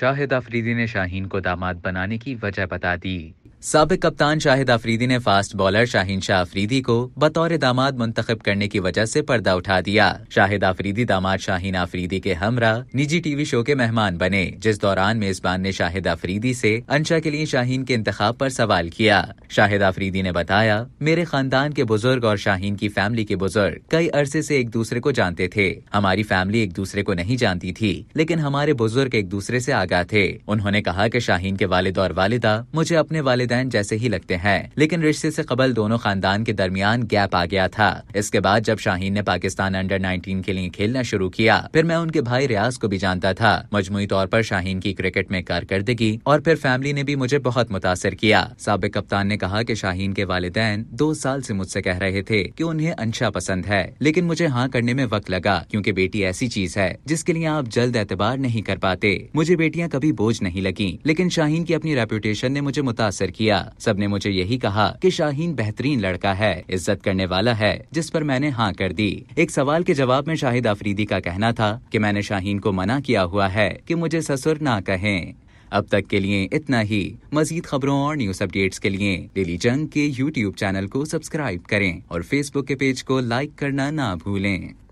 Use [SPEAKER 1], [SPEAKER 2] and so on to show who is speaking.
[SPEAKER 1] शाहिद आफरीदी ने शाहीन को दामाद बनाने की वजह बता दी सबक कप्तान शाहिद आफरीदी ने फास्ट बॉलर शाहीन शाह आफरीदी को बतौर दामाद मुंतखब करने की वजह से पर्दा उठा दिया शाहिद आफरीदी दामाद शाहीन आफरीदी के हमरा निजी टीवी शो के मेहमान बने जिस दौरान मेजबान ने शाहिद आफरीदी से अनशा के लिए शाहीन के इंतखब पर सवाल किया शाहिद आफरीदी ने बताया मेरे खानदान के बुजुर्ग और शाहीन की फैमिली के बुजुर्ग कई अरसे से एक दूसरे को जानते थे हमारी फैमिली एक दूसरे को नहीं जानती थी लेकिन हमारे बुजुर्ग एक दूसरे से आगा थे उन्होंने कहा कि शाहीन के वालिद और वालिदा मुझे अपने वालिद वालदेन जैसे ही लगते हैं लेकिन रिश्ते से कबल दोनों खानदान के दरमियान गैप आ गया था इसके बाद जब शाहीन ने पाकिस्तान अंडर 19 के लिए खेलना शुरू किया फिर मैं उनके भाई रियाज को भी जानता था मजमुई तौर पर शाहीन की क्रिकेट में कारकर्दगी और फिर फैमिली ने भी मुझे बहुत मुतासर किया सबक कप्तान ने कहा की शाहीन के वालदेन दो साल ऐसी मुझसे कह रहे थे की उन्हें अनशा पसंद है लेकिन मुझे हाँ करने में वक्त लगा क्यूँकी बेटी ऐसी चीज है जिसके लिए आप जल्द एतबार नहीं कर पाते मुझे बेटियाँ कभी बोझ नहीं लगी लेकिन शाहीन की अपनी रेपुटेशन ने मुझे मुतासर किया किया सबने मुझे यही कहा कि शाहीन बेहतरीन लड़का है इज्जत करने वाला है जिस पर मैंने हाँ कर दी एक सवाल के जवाब में शाहिद अफरीदी का कहना था कि मैंने शाहीन को मना किया हुआ है कि मुझे ससुर ना कहें अब तक के लिए इतना ही मजीद खबरों और न्यूज अपडेट्स के लिए डेली जंग के यूट्यूब चैनल को सब्सक्राइब करें और फेसबुक के पेज को लाइक करना ना भूलें